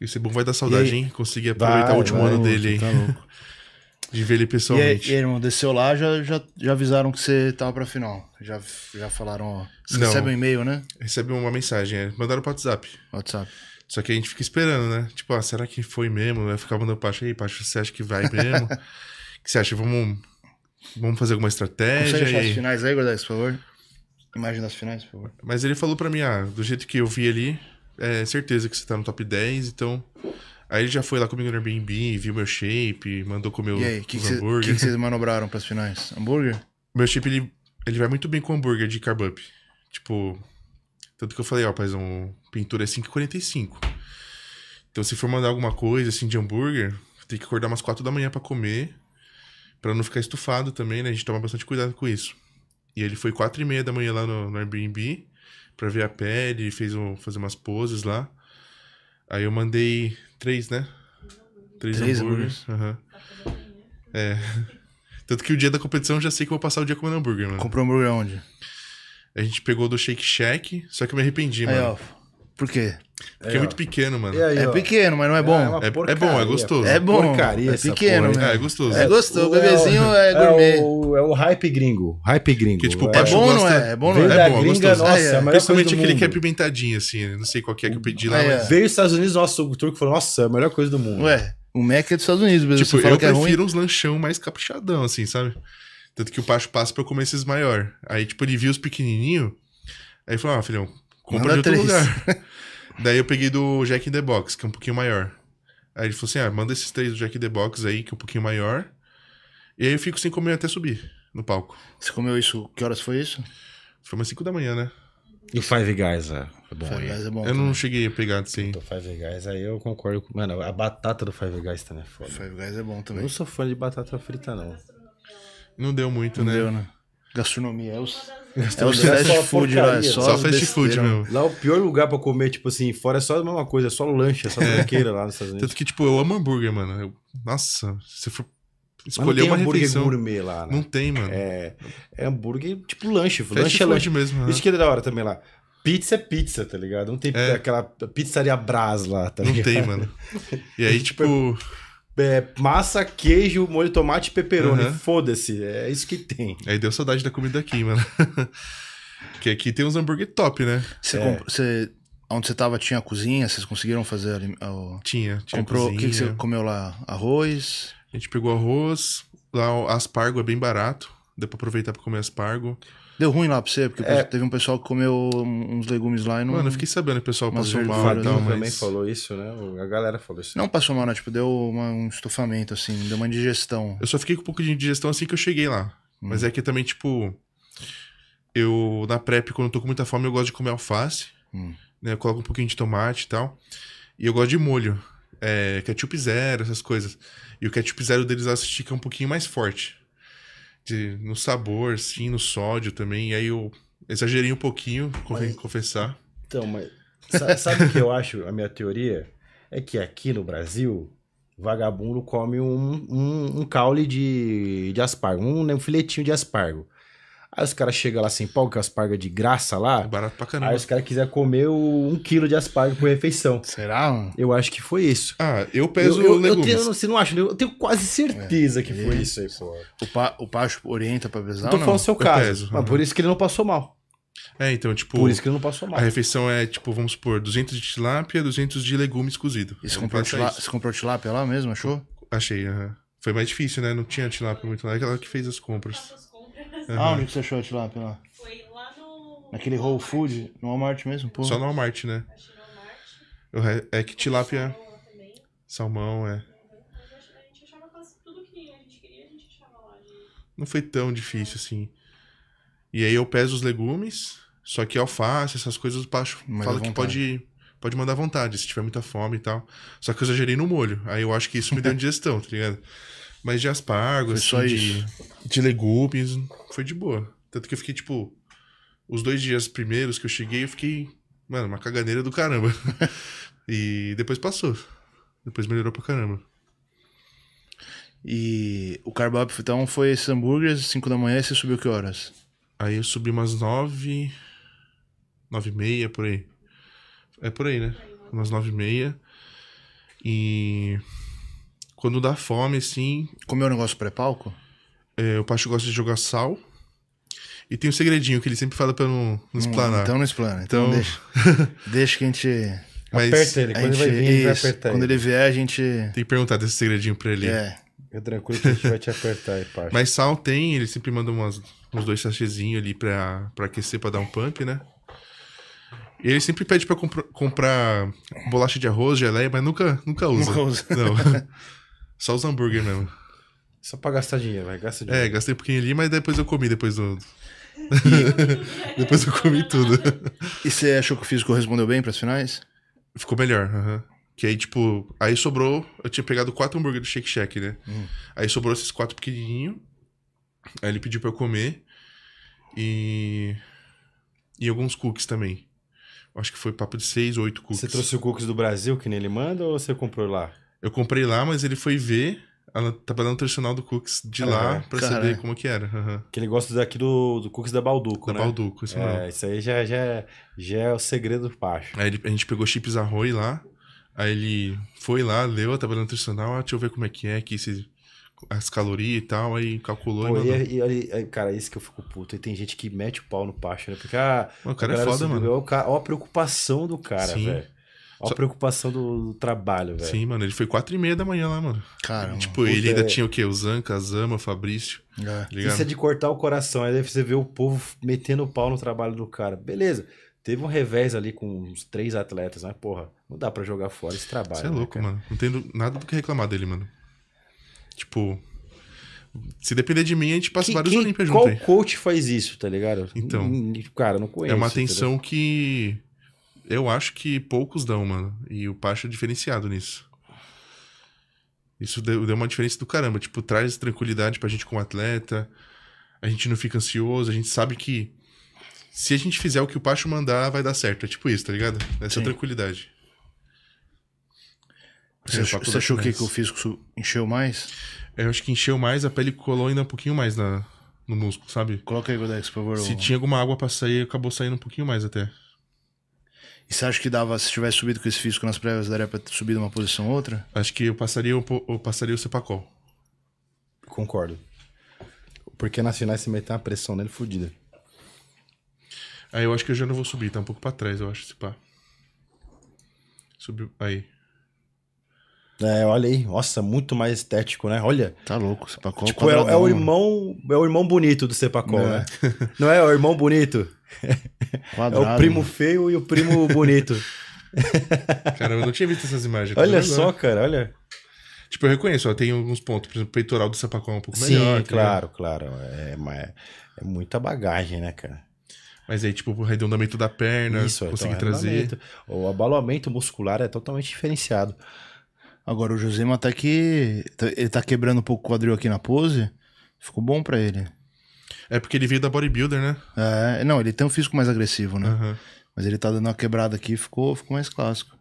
Esse bom vai dar saudade, hein? Consegui aproveitar vai, o último vai, ano dele tá hein? Tá louco. De ver ele pessoalmente. E, e irmão, desceu lá, já, já, já avisaram que você tava pra final. Já, já falaram, ó. Você Não, recebe um e-mail, né? Recebe uma mensagem, é. Mandaram pro WhatsApp. WhatsApp. Só que a gente fica esperando, né? Tipo, ah, será que foi mesmo? Vai ficar mandando Pacha aí, Pacha, você acha que vai mesmo? O que você acha? Vamos, vamos fazer alguma estratégia? Consegue e... as finais aí, Gordais, por favor? Imagem das finais, por favor. Mas ele falou pra mim, ah, do jeito que eu vi ali, é certeza que você tá no top 10, então. Aí ele já foi lá comigo no Airbnb, viu meu shape, mandou comer e aí, que hambúrguer. O que, que vocês manobraram pras finais? Hambúrguer? Meu shape, ele, ele vai muito bem com hambúrguer de carb up. Tipo, tanto que eu falei, ó, paizão, pintura é 5,45. Então se for mandar alguma coisa, assim, de hambúrguer, tem que acordar umas 4 da manhã para comer, para não ficar estufado também, né? A gente toma bastante cuidado com isso. E ele foi 4 e meia da manhã lá no, no Airbnb, pra ver a pele, fez um, fazer umas poses lá. Aí eu mandei três, né? Três, três hambúrgueres. Uhum. Tá né? É. Tanto que o dia da competição eu já sei que eu vou passar o dia comendo hambúrguer, mano. Comprou hambúrguer onde? A gente pegou do Shake Shack, só que eu me arrependi, Aí, mano. Ó. Por quê? Porque é muito pequeno, mano. Aí, é pequeno, mas não é, é, é, é bom. É, porcaria, é, bom, né? é gostoso. É bom. Porcaria, é pequeno, porra, É gostoso. É gostoso. O bebezinho é, gourmet. É o, é o hype gringo. Hype gringo. Que, tipo, o é bom, não é? É bom, não é? É bom, gringa, gostoso. Nossa, é, Principalmente aquele que é pimentadinho, assim. Não sei qual que é que eu pedi lá. Mas... Veio os Estados Unidos, nossa, o turco falou, nossa, é a melhor coisa do mundo. Ué, o Mac é dos Estados Unidos, mas tipo, eu prefiro uns lanchão mais caprichadão, assim, sabe? Tanto que o Pacho passa pra eu comer esses maior. Aí, tipo, ele viu os pequenininhos. Aí falou, ah, filhão, Compra manda de outro três. lugar. Daí eu peguei do Jack in the Box, que é um pouquinho maior. Aí ele falou assim: ah, manda esses três do Jack in the Box aí, que é um pouquinho maior. E aí eu fico sem comer até subir no palco. Você comeu isso? Que horas foi isso? Foi umas 5 da manhã, né? E o Five Guys, é, bom. Five Guys é bom eu também. não cheguei a pegar assim. O Five Guys, aí eu concordo com. Mano, a batata do Five Guys também é foda. Five Guys é bom também. Eu não sou fã de batata frita, não. Não deu muito, não né? Deu, né? Gastronomia é os é né? fast food só, só fast food mesmo. Lá o pior lugar pra comer, tipo assim, fora é só a mesma coisa, é só lanche, é só é. banqueira lá nos Estados Unidos. Tanto que, tipo, eu amo hambúrguer, mano. Eu, nossa, se for escolher uma refeição. Não tem hambúrguer gourmet lá, né? Não tem, mano. É, é hambúrguer tipo lanche. Fast lanche é lanche. mesmo, né? Isso que é da hora também lá. Pizza é pizza, tá ligado? Não tem é. aquela pizzaria Brás lá, tá ligado? Não tem, mano. E aí, tipo... tipo é, massa, queijo, molho de tomate e peperoni. Uhum. Foda-se, é isso que tem. Aí deu saudade da comida aqui, mano. que aqui tem uns hambúrguer top, né? Você, é. você Onde você tava tinha a cozinha? Vocês conseguiram fazer o... Tinha, tinha Comprou, O que, que você comeu lá? Arroz? A gente pegou arroz. Lá aspargo é bem barato. Deu pra aproveitar pra comer aspargo. Deu ruim lá pra você, porque é. teve um pessoal que comeu uns legumes lá e não. Mano, eu fiquei sabendo o pessoal passou mal. O Fabinho tal, né? mas... também falou isso, né? A galera falou isso. Não passou mal, né? Tipo, deu uma, um estufamento, assim, deu uma indigestão. Eu só fiquei com um pouco de indigestão assim que eu cheguei lá. Hum. Mas é que também, tipo. Eu, na prep, quando eu tô com muita fome, eu gosto de comer alface. Hum. Né? Eu coloco um pouquinho de tomate e tal. E eu gosto de molho. É, ketchup zero, essas coisas. E o ketchup zero deles lá se estica um pouquinho mais forte de, no sabor, sim, no sódio também. E aí eu exagerei um pouquinho, mas... confessar. Então, mas sabe o que eu acho? A minha teoria é que aqui no Brasil, vagabundo come um, um, um caule de, de aspargo, um, né, um filetinho de aspargo. Aí os caras chegam lá sem pau, que é asparga de graça lá. É barato pra caramba. Aí os caras quiserem comer o, um quilo de asparga por refeição. Será, mano? Eu acho que foi isso. Ah, eu peso eu, eu, legumes. Eu tenho, você não acha? Né? Eu tenho quase certeza é, que foi é, isso, aí, pô. O, pa, o Pacho orienta pra pesar? Eu tô falando não, seu caso. Peso, mas uhum. por isso que ele não passou mal. É, então, tipo. Por isso que ele não passou mal. A refeição é, tipo, vamos supor, 200 de tilápia, 200 de legumes cozido. E você é comprou, tilá... você comprou tilápia lá mesmo, achou? Achei, aham. Uhum. Foi mais difícil, né? Não tinha tilápia muito lá. Aquela é que fez as compras. Uhum. Ah, onde que você achou a tilápia lá? Foi lá no. Naquele Whole Food? No Walmart mesmo? pô. Só no Walmart, né? Achei no Walmart. É que tilápia. Salmão, é. Uhum. Não foi tão difícil assim. E aí eu peso os legumes, só que alface, essas coisas, o pacho, fala que pode, pode mandar vontade, se tiver muita fome e tal. Só que eu exagerei no molho. Aí eu acho que isso me deu indigestão, tá ligado? Mas de aspargo, assim, só de, de legumes, foi de boa. Tanto que eu fiquei, tipo, os dois dias primeiros que eu cheguei, eu fiquei, mano, uma caganeira do caramba. e depois passou. Depois melhorou pra caramba. E o carbap então foi esses hambúrgueres, 5 da manhã, e você subiu que horas? Aí eu subi umas 9, 9 e meia, por aí. É por aí, né? Umas 9 e meia. E quando dá fome, assim. Comeu um é negócio pré-palco? É, o Pacho gosta de jogar sal. E tem um segredinho que ele sempre fala pra não, não explanar. Então não explana. Então, então deixa. deixa que a gente. Mas Aperta ele. Quando gente, ele vai vir, ele vai apertar Quando ele. vier, a gente. Tem que perguntar desse segredinho pra ele. É. é tranquilo que a gente vai te apertar aí, Pacho. Mas sal tem, ele sempre manda umas, uns dois sachezinhos ali pra, pra aquecer, pra dar um pump, né? ele sempre pede pra comprar bolacha de arroz, geleia, mas nunca, nunca usa. Nunca usa. Não. Só os hambúrguer mesmo. Só pra gastar dinheiro, vai. Gasta dinheiro. É, gastei um pouquinho ali, mas depois eu comi depois do. depois eu comi tudo. E você achou que o físico respondeu bem pras finais? Ficou melhor, aham. Que aí, tipo, aí sobrou. Eu tinha pegado quatro hambúrguer do Shake Shack, né? Hum. Aí sobrou esses quatro pequenininhos. Aí ele pediu pra eu comer. E. E alguns cookies também. Acho que foi papo de seis oito cookies. Você trouxe o cookies do Brasil que nem ele manda ou você comprou lá? Eu comprei lá, mas ele foi ver a tabela tá nutricional do Cooks de é, lá pra cara, saber como que era. Uhum. Que ele gosta daqui do, do Cooks da Balduco, da né? Balduco, isso é, Isso aí já, já, já é o segredo do Pacho. Aí ele, a gente pegou chips arroz lá, aí ele foi lá, leu tá a tabela nutricional, ah, deixa eu ver como é que é, que se as calorias e tal, aí calculou Pô, e, e, é, e, é, Cara, isso que eu fico puto. E tem gente que mete o pau no Pacho, né? Porque a, ah, o cara é foda, mano. Olha a preocupação do cara, velho. Olha a preocupação do, do trabalho, velho. Sim, mano, ele foi quatro e meia da manhã lá, mano. Cara, tipo, Puta ele ainda é... tinha o quê? O Zanca, Zama, Fabrício. É. Tá isso é de cortar o coração. Aí você vê o povo metendo o pau no trabalho do cara. Beleza. Teve um revés ali com uns três atletas, mas, porra, não dá para jogar fora esse trabalho. Você é né, louco, né, mano. Não tem nada do que reclamar dele, mano. Tipo, se depender de mim, a gente passa que, vários que, juntos. Qual aí. coach faz isso, tá ligado? Então. Cara, não conheço. É uma atenção que eu acho que poucos dão, mano. E o Pacho é diferenciado nisso. Isso deu, deu uma diferença do caramba. Tipo, traz tranquilidade pra gente como atleta. A gente não fica ansioso. A gente sabe que se a gente fizer o que o Pacho mandar, vai dar certo. É tipo isso, tá ligado? Essa Sim. tranquilidade. Você, achou, você achou que, que o físico encheu mais? Eu acho que encheu mais, a pele colou ainda um pouquinho mais na, no músculo, sabe? Coloca aí, Godex, por favor. Se tinha alguma água pra sair, acabou saindo um pouquinho mais até. E você acha que dava, se tivesse subido com esse físico nas prévias, daria pra subir uma posição ou outra? Acho que eu passaria, eu passaria o Sepacol. Concordo. Porque nas finais você meter uma pressão nele fodida. Aí eu acho que eu já não vou subir, tá um pouco pra trás, eu acho, se Subiu. Aí. É, olha aí, nossa, muito mais estético, né? Olha. Tá louco, Sepacol. Tipo, é, é, o irmão, é o irmão bonito do Sepacol, né? é. né? Não é, é o irmão bonito? Quadrado, é o primo mano. feio e o primo bonito. cara, eu não tinha visto essas imagens. Olha só, cara, olha. Tipo, eu reconheço, ó, tem alguns pontos, por exemplo, o peitoral do Sepacol é um pouco Sim, melhor. Sim, claro, tá claro. É, mas é, é muita bagagem, né, cara? Mas aí, tipo, o arredondamento da perna, Isso, é, consegue então, trazer. O abalamento muscular é totalmente diferenciado. Agora, o Josema tá até que. Tá, ele tá quebrando um pouco o quadril aqui na pose. Ficou bom para ele. É porque ele veio da bodybuilder, né? É, não, ele tem um físico mais agressivo, né? Uhum. Mas ele tá dando uma quebrada aqui ficou ficou mais clássico.